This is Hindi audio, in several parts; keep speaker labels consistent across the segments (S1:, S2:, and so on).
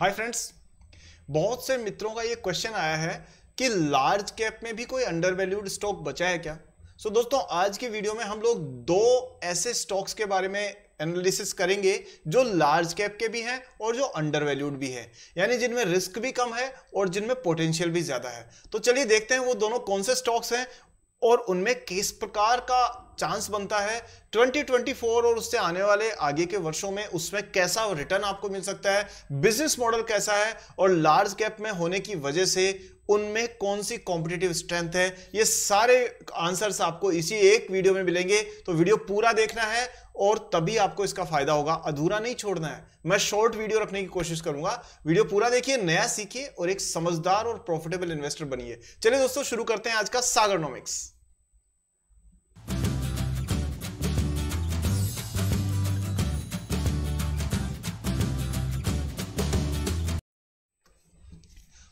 S1: हाय फ्रेंड्स बहुत से मित्रों का ये क्वेश्चन आया है कि लार्ज कैप में भी कोई अंडर वैल्यूड स्टॉक बचा है क्या सो so, दोस्तों आज की वीडियो में हम लोग दो ऐसे स्टॉक्स के बारे में एनालिसिस करेंगे जो लार्ज कैप के भी हैं और जो अंडर वैल्यूड भी है यानी जिनमें रिस्क भी कम है और जिनमें पोटेंशियल भी ज्यादा है तो चलिए देखते हैं वो दोनों कौन से स्टॉक्स हैं और उनमें किस प्रकार का चांस बनता है 2024 और उससे आने वाले आगे के वर्षों में उसमें कैसा रिटर्न आपको मिल सकता है बिजनेस मॉडल कैसा है और लार्ज कैप में होने की वजह से उनमें कौन सी कॉम्पिटेटिव स्ट्रेंथ है ये सारे आंसर्स आपको इसी एक वीडियो में मिलेंगे तो वीडियो पूरा देखना है और तभी आपको इसका फायदा होगा अधूरा नहीं छोड़ना है मैं शॉर्ट वीडियो रखने की कोशिश करूंगा वीडियो पूरा देखिए नया सीखिए और एक समझदार और प्रॉफिटेबल इन्वेस्टर बनिए चलिए दोस्तों शुरू करते हैं आज का सागरनोमिक्स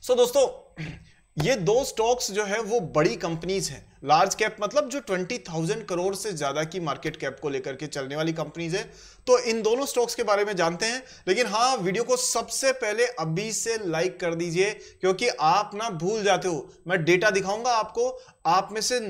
S1: सो so, दोस्तों ये दो स्टॉक्स जो है वो बड़ी कंपनीज हैं लार्ज कैप मतलब जो 20,000 करोड़ से ज्यादा की मार्केट कैप को लेकर के चलने वाली कंपनीज है तो इन दोनों स्टॉक्स के बारे में जानते हैं लेकिन हाँ वीडियो को सबसे पहले अभी से लाइक कर दीजिए क्योंकि आप ना भूल जाते हो मैं डेटा दिखाऊंगा आपको आप में से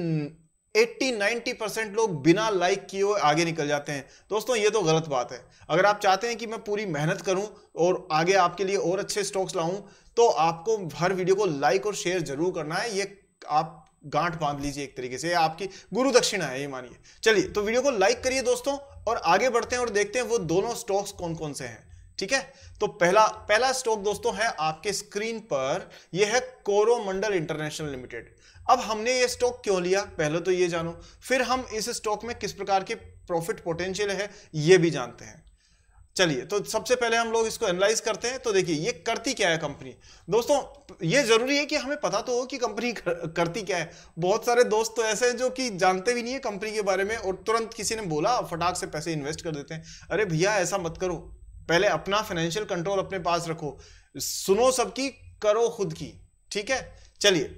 S1: 80-90 परसेंट लोग बिना लाइक किए आगे निकल जाते हैं दोस्तों ये तो गलत बात है अगर आप चाहते हैं कि मैं पूरी मेहनत करूं और आगे आपके लिए और अच्छे स्टॉक्स लाऊं तो आपको हर वीडियो को लाइक और शेयर जरूर करना है ये आप गांठ बांध लीजिए एक तरीके से आपकी गुरु दक्षिणा है ये मानिए चलिए तो वीडियो को लाइक करिए दोस्तों और आगे बढ़ते हैं और देखते हैं वो दोनों स्टॉक्स कौन कौन से हैं ठीक है तो पहला पहला स्टॉक दोस्तों है आपके स्क्रीन पर यह है कोरोमंडल इंटरनेशनल लिमिटेड अब हमने ये स्टॉक क्यों लिया पहले तो ये जानो फिर हम इस स्टॉक में किस प्रकार के प्रॉफिट पोटेंशियल है ये भी जानते हैं चलिए तो सबसे पहले हम लोग इसको एनालाइज करते हैं तो देखिए ये करती क्या है कंपनी दोस्तों ये जरूरी है कि हमें पता तो हो कि कंपनी करती क्या है बहुत सारे दोस्त तो ऐसे हैं जो कि जानते भी नहीं है कंपनी के बारे में और तुरंत किसी ने बोला फटाक से पैसे इन्वेस्ट कर देते हैं अरे भैया ऐसा मत करो पहले अपना फाइनेंशियल कंट्रोल अपने पास रखो सुनो सबकी करो खुद की ठीक है चलिए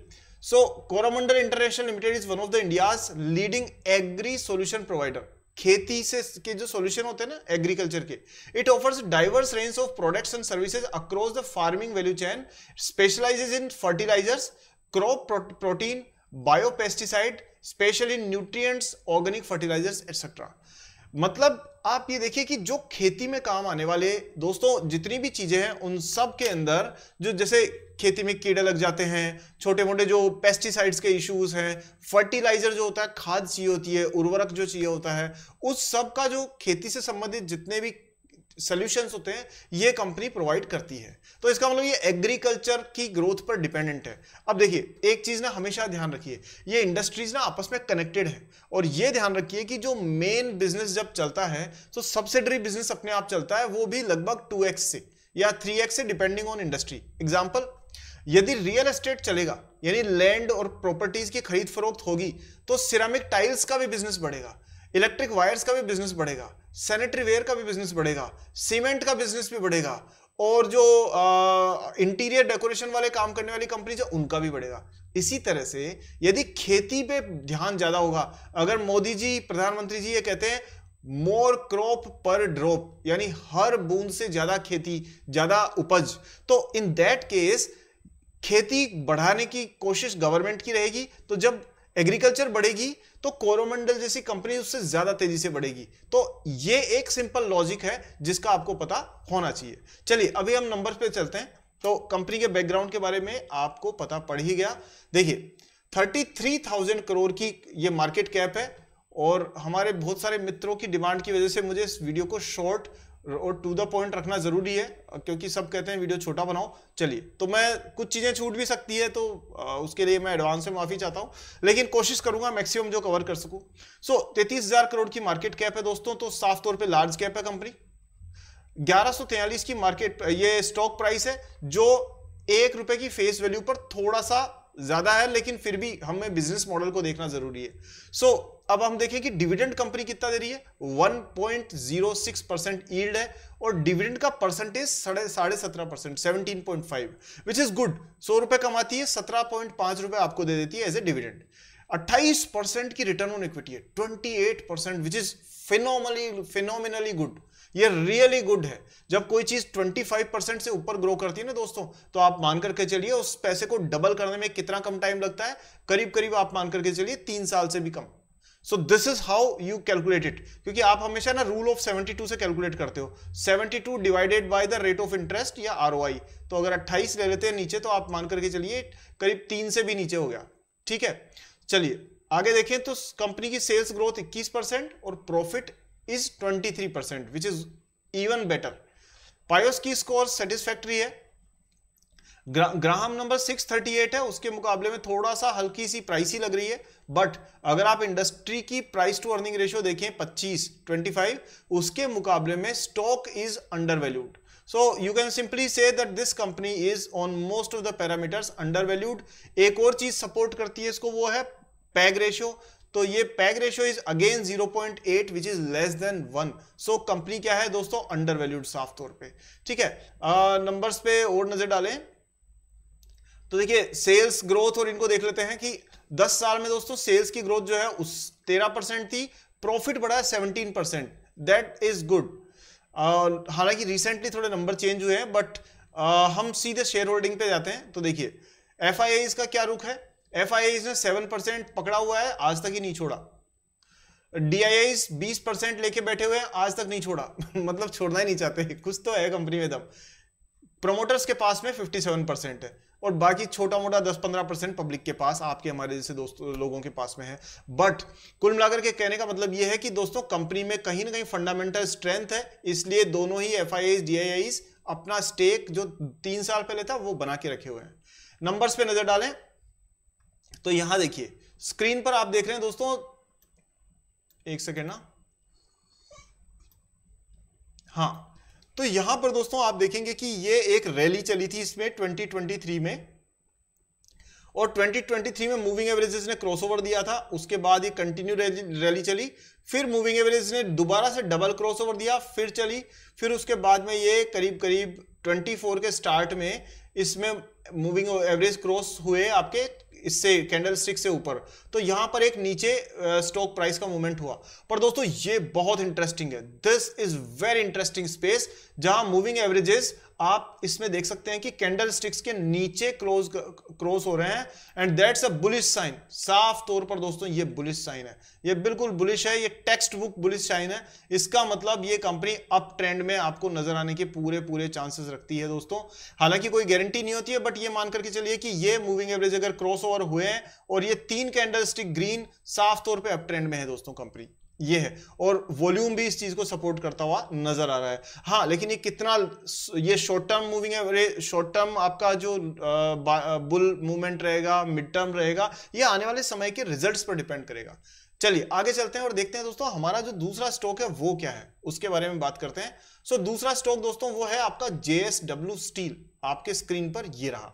S1: so Coromandel International Limited is one of the India's leading agri solution provider खेती से के जो सॉल्यूशन होते हैं ना एग्रीकल्चर के it offers diverse range of products and services across the farming value chain specialises in fertilisers crop protein biopesticide special in nutrients organic fertilisers etcetera मतलब आप ये देखिए कि जो खेती में काम आने वाले दोस्तों जितनी भी चीजें हैं उन सब के अंदर जो जैसे खेती में कीड़े लग जाते हैं छोटे मोटे जो पेस्टिसाइड्स के इश्यूज हैं फर्टिलाइजर जो होता है खाद चाहिए होती है उर्वरक जो चाहिए होता है उस सब का जो खेती से संबंधित जितने भी सोल्यूशंस होते हैं ये कंपनी प्रोवाइड करती है तो इसका मतलब ये एग्रीकल्चर की ग्रोथ पर डिपेंडेंट है अब देखिए एक चीज़ ना हमेशा ध्यान रखिए ये इंडस्ट्रीज ना आपस में कनेक्टेड है और ये ध्यान रखिए कि जो मेन बिजनेस जब चलता है तो सब्सिडरी बिजनेस अपने आप चलता है वो भी लगभग टू से या थ्री से डिपेंडिंग ऑन इंडस्ट्री एग्जाम्पल यदि रियल एस्टेट चलेगा यानी लैंड और प्रॉपर्टीज की खरीद फरोख्त होगी तो सिरामिक टाइल्स का भी बिजनेस बढ़ेगा इलेक्ट्रिक वायर्स का भी बिजनेस बढ़ेगा सैनिटरी वेयर का भी बिजनेस बढ़ेगा सीमेंट का बिजनेस भी बढ़ेगा और जो इंटीरियर डेकोरेशन वाले काम करने वाली कंपनीज है उनका भी बढ़ेगा इसी तरह से यदि खेती पे ध्यान ज्यादा होगा अगर मोदी जी प्रधानमंत्री जी ये कहते हैं मोर क्रॉप पर ड्रॉप यानी हर बूंद से ज्यादा खेती ज्यादा उपज तो इन दैट केस खेती बढ़ाने की कोशिश गवर्नमेंट की रहेगी तो जब एग्रीकल्चर बढ़ेगी तो कोरोमंडल जैसी कंपनी उससे ज्यादा तेजी से बढ़ेगी तो ये एक सिंपल लॉजिक है जिसका आपको पता होना चाहिए चलिए अभी हम नंबर पे चलते हैं तो कंपनी के बैकग्राउंड के बारे में आपको पता पड़ ही गया देखिए 33,000 करोड़ की ये मार्केट कैप है और हमारे बहुत सारे मित्रों की डिमांड की वजह से मुझे इस वीडियो को शॉर्ट और टू द पॉइंट रखना जरूरी है क्योंकि सब कहते हैं वीडियो छोटा बनाओ चलिए तो मैं कुछ चीज़ें छूट भी सकती है तो उसके लिए मैं एडवांस में माफ़ी चाहता हूं लेकिन कोशिश करूंगा मैक्सिमम जो कवर कर सकूं सो तैतीस हज़ार करोड़ की मार्केट कैप है दोस्तों तो साफ तौर पर लार्ज कैप है कंपनी ग्यारह की मार्केट ये स्टॉक प्राइस है जो एक रुपए की फेस वैल्यू पर थोड़ा सा ज़्यादा है लेकिन फिर भी हमें बिजनेस मॉडल को देखना ज़रूरी है सो so, अब हम देखें कि डिविडेंड कंपनी कितना दे रही है 1.06 परसेंट ईल्ड है और डिविडेंड का परसेंटेज साढ़े साढ़े सत्रह percent seventeen point five which is good सौ रुपए कमाती है सत्रह पॉइंट पांच रुपए आपको दे देती है एज ए डिविडेंड अट्ठाईस परसेंट की रिटर्न ऑन इक्विटी है twenty eight percent which is phenomenally phenomenally good ये रियली गुड है जब कोई चीज 25 परसेंट से ऊपर ग्रो करती है ना दोस्तों तो आप मान करके चलिए उस पैसे को डबल करने में कितना कम टाइम लगता है करीब करीब आप मान करके चलिए तीन साल से भी कम so this is how you calculate it क्योंकि आप हमेशा ना रूल ऑफ 72 से कैलकुलेट करते हो 72 divided by the rate of interest या आर तो अगर 28 ले लेते हैं नीचे तो आप मान करके चलिए करीब तीन से भी नीचे हो गया ठीक है चलिए आगे देखें तो कंपनी की सेल्स ग्रोथ 21 परसेंट और profit is 23% which is even better पायोस की स्कोर सेटिस्फैक्ट्री है ग्राहम नंबर 638 है उसके मुकाबले में थोड़ा सा हल्की सी प्राइसी लग रही है बट अगर आप इंडस्ट्री की प्राइस टू अर्निंग रेशियो देखें 25 25 उसके मुकाबले में stock is undervalued so you can simply say that this company is on most of the parameters undervalued एक और चीज सपोर्ट करती है इसको वो है पैग रेशियो तो ये PEG ratio is again 0.8 which is less than one so company क्या है दोस्तों अंडर वैल्यूड साफ तौर पे ठीक है नंबर्स पे और नजर डालें तो देखिए सेल्स ग्रोथ और इनको देख लेते हैं कि 10 साल में दोस्तों सेल्स की ग्रोथ जो है उस 13 परसेंट थी प्रॉफिट बढ़ा है 17 परसेंट दैट इज गुड हालांकि रिसेंटली थोड़े नंबर चेंज हुए हैं बट uh, हम सीधे शेयर होल्डिंग पे जाते हैं तो देखिए एफ इसका क्या रुख है एफ ने सेवन परसेंट पकड़ा हुआ है आज तक ही नहीं छोड़ा डी आई बीस परसेंट लेके बैठे हुए हैं आज तक नहीं छोड़ा मतलब छोड़ना ही नहीं चाहते कुछ तो है कंपनी में दम प्रमोटर्स के पास में फिफ्टी सेवन परसेंट है और बाकी छोटा मोटा दस पंद्रह परसेंट पब्लिक के पास आपके हमारे जैसे दोस्तों लोगों के पास में है बट कुल मिलाकर के कहने का मतलब यह है कि दोस्तों कंपनी में कहीं ना कहीं फंडामेंटल स्ट्रेंथ है इसलिए दोनों ही एफ आई अपना स्टेक जो तीन साल पहले था वो बना के रखे हुए हैं नंबर्स पे नजर डालें तो यहां देखिए स्क्रीन पर आप देख रहे हैं दोस्तों एक सेकेंड ना हाँ तो यहां पर दोस्तों आप देखेंगे कि ये एक रैली चली थी इसमें 2023 में और 2023 में मूविंग एवरेजेस ने क्रॉसओवर दिया था उसके बाद ये कंटिन्यू रैली चली फिर मूविंग एवरेज ने दोबारा से डबल क्रॉसओवर दिया फिर चली फिर उसके बाद में ये करीब करीब 24 के स्टार्ट में इसमें मूविंग एवरेज क्रॉस हुए आपके इससे कैंडल स्टिक से ऊपर तो यहां पर एक नीचे स्टॉक प्राइस का मूवमेंट हुआ पर दोस्तों ये बहुत इंटरेस्टिंग है this is very interesting space जहां मूविंग एवरेजेस आप इसमें देख सकते हैं कि कैंडल स्टिक्स के नीचे क्लोज क्रॉस हो रहे हैं and that's a bullish sign साफ तौर पर दोस्तों ये बुलिश साइन है ये बिल्कुल बुलिश है ये टेक्स्ट बुक बुलिश साइन है इसका मतलब ये कंपनी अप ट्रेंड में आपको नजर आने के पूरे पूरे चांसेस रखती है दोस्तों हालांकि कोई गारंटी नहीं होती है बट ये मान करके चलिए कि ये मूविंग एवरेज अगर क्रॉस ओवर हुए हैं और ये तीन कैंडल स्टिक ग्रीन साफ तौर पर अप ट्रेंड में है दोस्तों कंपनी ये है और वॉल्यूम भी इस चीज को सपोर्ट करता हुआ नजर आ रहा है हाँ लेकिन ये कितना ये शॉर्ट टर्म मूविंग है शॉर्ट टर्म आपका जो बुल मूवमेंट रहेगा मिड टर्म रहेगा ये आने वाले समय के रिजल्ट्स पर डिपेंड करेगा चलिए आगे चलते हैं और देखते हैं दोस्तों हमारा जो दूसरा स्टॉक है वो क्या है उसके बारे में बात करते हैं सो so, दूसरा स्टॉक दोस्तों वो है आपका जेएसडब्ल्यू स्टील आपके स्क्रीन पर ये रहा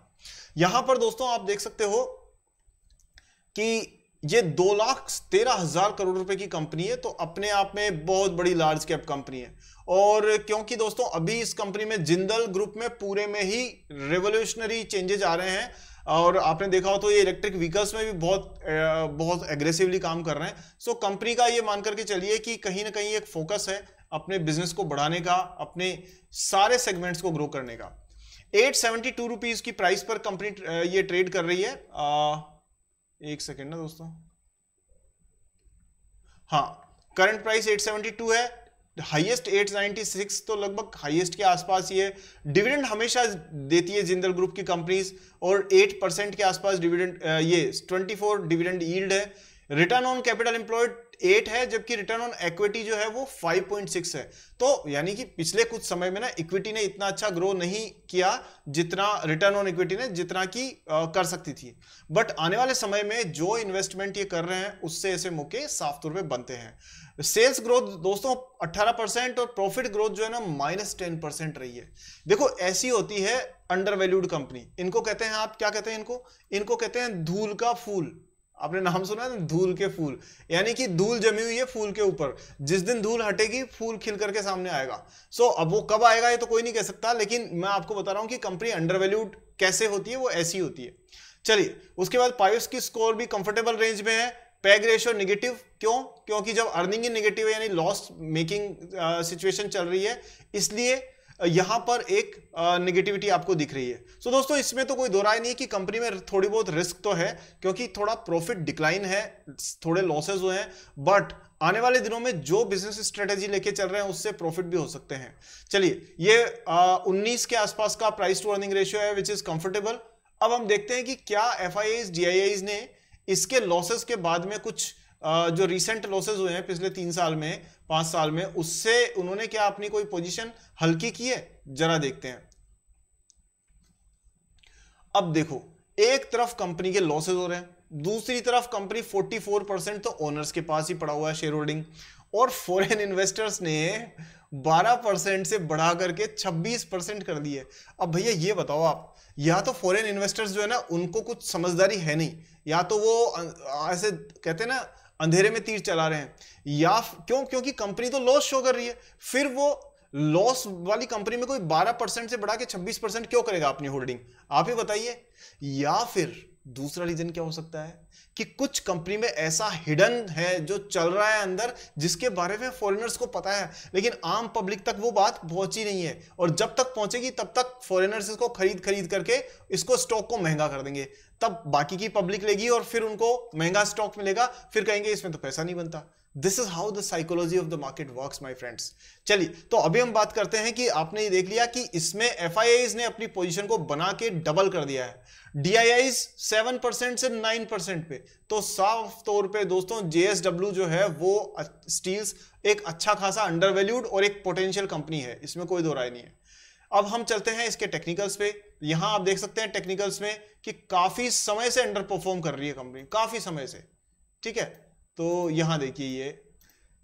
S1: यहां पर दोस्तों आप देख सकते हो कि ये दो लाख तेरह हजार करोड़ रुपए की कंपनी है तो अपने आप में बहुत बड़ी लार्ज कैप कंपनी है और क्योंकि दोस्तों अभी इस कंपनी में जिंदल ग्रुप में पूरे में ही रेवोल्यूशनरी चेंजेस आ रहे हैं और आपने देखा हो तो ये इलेक्ट्रिक व्हीकल्स में भी बहुत बहुत एग्रेसिवली काम कर रहे हैं सो कंपनी का ये मान करके चलिए कि कहीं ना कहीं एक फोकस है अपने बिजनेस को बढ़ाने का अपने सारे सेगमेंट्स को ग्रो करने का एट सेवेंटी टू रुपीज की प्राइस पर कंपनी ये ट्रेड कर रही है आ, एक सेकेंड ना दोस्तों हाँ करंट प्राइस 872 है हाईएस्ट 896 तो लगभग हाईएस्ट के आसपास ही है डिविडेंड हमेशा देती है जिंदल ग्रुप की कंपनीज और 8 परसेंट के आसपास डिविडेंड ये 24 डिविडेंड ईल्ड है return on capital employed eight है जबकि रिटर्न ऑन इक्विटी जो है वो 5.6 है तो यानी कि पिछले कुछ समय में ना इक्विटी ने इतना अच्छा ग्रो नहीं किया जितना रिटर्न ऑन इक्विटी ने जितना की आ, कर सकती थी बट आने वाले समय में जो इन्वेस्टमेंट ये कर रहे हैं उससे ऐसे मौके साफ तौर पे बनते हैं सेल्स ग्रोथ दोस्तों 18 परसेंट और प्रॉफिट ग्रोथ जो है ना माइनस टेन परसेंट रही है देखो ऐसी होती है अंडर वैल्यूड कंपनी इनको कहते हैं आप क्या कहते हैं इनको इनको कहते हैं धूल का फूल आपने नाम सुना है धूल के फूल यानी कि धूल जमी हुई है फूल के ऊपर जिस दिन धूल हटेगी फूल खिल करके सामने आएगा सो so, अब वो कब आएगा ये तो कोई नहीं कह सकता लेकिन मैं आपको बता रहा हूं कि कंपनी वैल्यूड कैसे होती है वो ऐसी होती है चलिए उसके बाद पायोस की स्कोर भी कंफर्टेबल रेंज में है पैग रेशियो निगेटिव क्यों क्योंकि जब अर्निंग ही निगेटिव है यानी लॉस मेकिंग सिचुएशन चल रही है इसलिए यहां पर एक निगेटिविटी आपको दिख रही है सो so दोस्तों इसमें तो कोई दो राय नहीं है कि कंपनी में थोड़ी बहुत रिस्क तो है क्योंकि थोड़ा प्रॉफिट डिक्लाइन है थोड़े लॉसेज हुए हैं बट आने वाले दिनों में जो बिजनेस स्ट्रेटेजी लेके चल रहे हैं उससे प्रॉफिट भी हो सकते हैं चलिए ये आ, 19 के आसपास का प्राइस टू अर्निंग रेशियो है विच इज कंफर्टेबल अब हम देखते हैं कि क्या एफ आई ने इसके लॉसेस के बाद में कुछ जो रिसेंट लॉसेज हुए हैं पिछले तीन साल में पांच साल में उससे उन्होंने क्या अपनी कोई पोजिशन हल्की की है जरा देखते हैं अब देखो एक तरफ कंपनी के लॉसेज हो रहे हैं दूसरी तरफ कंपनी 44 परसेंट तो ओनर्स के पास ही पड़ा हुआ है शेयर होल्डिंग और फॉरेन इन्वेस्टर्स ने 12 परसेंट से बढ़ा करके 26 परसेंट कर दिए अब भैया ये बताओ आप या तो फॉरेन इन्वेस्टर्स जो है ना उनको कुछ समझदारी है नहीं या तो वो ऐसे कहते हैं ना अंधेरे में तीर चला रहे हैं या क्यों क्योंकि कंपनी तो लॉस शो कर रही है फिर वो लॉस वाली कंपनी में कोई 12 परसेंट से बढ़ा के 26 परसेंट क्यों करेगा अपनी होल्डिंग आप ही बताइए या फिर दूसरा रीजन क्या हो सकता है कि कुछ कंपनी में ऐसा हिडन है जो चल रहा है अंदर जिसके बारे में फॉरेनर्स को पता है लेकिन आम पब्लिक तक वो बात पहुंची नहीं है और जब तक पहुंचेगी तब तक फॉरेनर्स इसको खरीद खरीद करके इसको स्टॉक को महंगा कर देंगे तब बाकी की पब्लिक लेगी और फिर उनको महंगा स्टॉक मिलेगा फिर कहेंगे इसमें तो पैसा नहीं बनता this is how the psychology of the market work my friends चलिए तो अभी हम बात करते हैं कि आपने ये देख लिया कि इसमें एफ ने अपनी पोजिशन को बना के डबल कर दिया है डी आई सेवन परसेंट से नाइन परसेंट पे तो साफ तौर पे दोस्तों जेएसडब्ल्यू जो है वो स्टील्स एक अच्छा खासा अंडर वैल्यूड और एक पोटेंशियल कंपनी है इसमें कोई दो राय नहीं है अब हम चलते हैं इसके टेक्निकल्स पे यहां आप देख सकते हैं टेक्निकल्स में कि काफी समय से अंडर परफॉर्म कर रही है कंपनी काफी समय से ठीक है तो यहां देखिए ये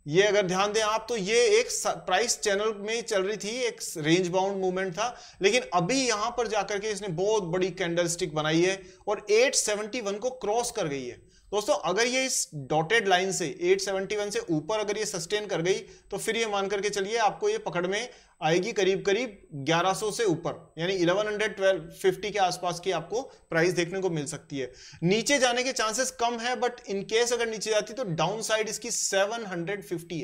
S1: ये अगर ध्यान दें आप तो ये एक प्राइस चैनल में चल रही थी एक रेंज बाउंड मूवमेंट था लेकिन अभी यहां पर जाकर के इसने बहुत बड़ी कैंडलस्टिक बनाई है और 871 को क्रॉस कर गई है दोस्तों अगर ये इस डॉटेड लाइन से 871 से ऊपर अगर ये सस्टेन कर गई तो फिर ये मान करके चलिए आपको ये पकड़ में आएगी करीब करीब 1100 से ऊपर यानी 111250 के आसपास की आपको प्राइस देखने को मिल सकती है नीचे जाने के चांसेस कम है बट इन केस अगर नीचे जाती तो डाउन साइड इसकी सेवन है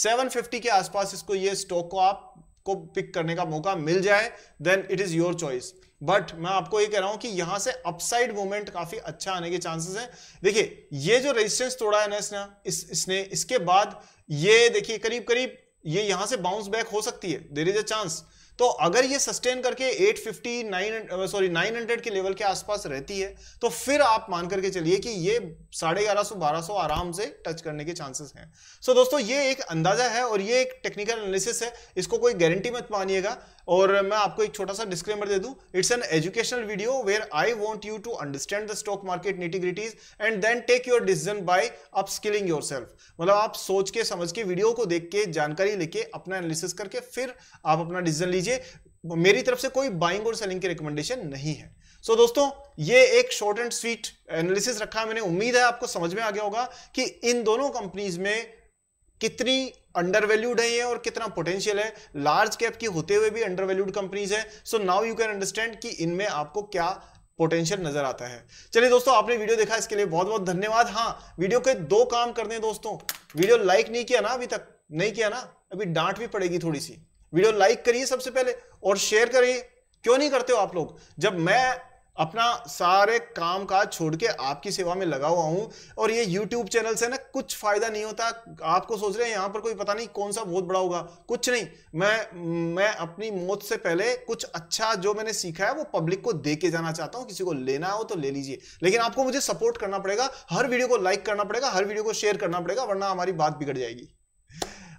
S1: 750 के आसपास इसको ये स्टॉक को आप को पिक करने का मौका मिल जाए then it is your choice but मैं आपको ये कह रहा हूं कि यहां से अपसाइड मूवमेंट काफी अच्छा आने के चांसेस हैं देखिए ये जो रेजिस्टेंस तोड़ा है ना इसने इस, इसने इसके बाद ये देखिए करीब करीब ये यहां से बाउंस बैक हो सकती है देर इज अ चांस तो अगर ये सस्टेन करके 850 नाइन सॉरी 900 के लेवल के आसपास रहती है तो फिर आप मान करके चलिए कि ये साढ़े ग्यारह सौ बारह सौ आराम से टच करने के चांसेस हैं सो so दोस्तों ये एक अंदाजा है और ये एक टेक्निकल एनालिसिस है इसको कोई गारंटी मत मानिएगा और मैं आपको एक छोटा सा डिस्क्लेमर दे दूं it's an educational video where I want you to understand the stock market nitty gritties and then take your decision by upskilling yourself मतलब आप सोच के समझ के वीडियो को देख के जानकारी लेके अपना एनालिसिस करके फिर आप अपना डिसीजन लीजिए लीजिए मेरी तरफ से कोई बाइंग और सेलिंग की रिकमेंडेशन नहीं है सो so, दोस्तों ये एक शॉर्ट एंड स्वीट एनालिसिस रखा है मैंने उम्मीद है आपको समझ में आ गया होगा कि इन दोनों कंपनीज में कितनी अंडरवैल्यूड है ये और कितना पोटेंशियल है लार्ज कैप की होते हुए भी अंडरवैल्यूड कंपनीज है so now you can understand कि इनमें आपको क्या पोटेंशियल नजर आता है चलिए दोस्तों आपने वीडियो देखा इसके लिए बहुत बहुत धन्यवाद हाँ वीडियो के दो काम करने दोस्तों वीडियो लाइक नहीं किया ना अभी तक नहीं किया ना अभी डांट भी पड़ेगी थोड़ी सी वीडियो लाइक करिए सबसे पहले और शेयर करिए क्यों नहीं करते हो आप लोग जब मैं अपना सारे काम काज छोड़ के आपकी सेवा में लगा हुआ हूं और ये YouTube चैनल से ना कुछ फायदा नहीं होता आपको सोच रहे हैं यहाँ पर कोई पता नहीं कौन सा बहुत बड़ा होगा कुछ नहीं मैं मैं अपनी मौत से पहले कुछ अच्छा जो मैंने सीखा है वो पब्लिक को दे के जाना चाहता हूँ किसी को लेना हो तो ले लीजिए लेकिन आपको मुझे सपोर्ट करना पड़ेगा हर वीडियो को लाइक करना पड़ेगा हर वीडियो को शेयर करना पड़ेगा वरना हमारी बात बिगड़ जाएगी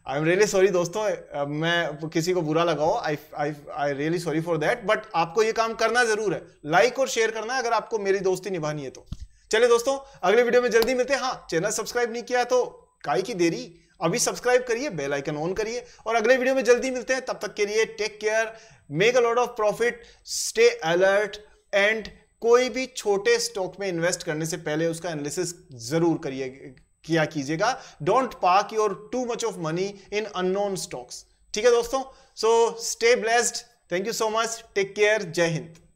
S1: आई एम रियली सॉरी दोस्तों मैं किसी को बुरा लगाओ I I I really sorry for that but आपको ये काम करना जरूर है लाइक like और शेयर करना है अगर आपको मेरी दोस्ती निभानी है तो चले दोस्तों अगले वीडियो में जल्दी मिलते हैं हाँ चैनल सब्सक्राइब नहीं किया तो काय की देरी अभी सब्सक्राइब करिए बेल आइकन ऑन करिए और अगले वीडियो में जल्दी मिलते हैं तब तक के लिए take care make a lot of profit stay alert and कोई भी छोटे स्टॉक में इन्वेस्ट करने से पहले उसका एनालिसिस जरूर करिए किया कीजिएगा don't park your too much of money in unknown stocks ठीक है दोस्तों so stay blessed thank you so much take care जय हिंद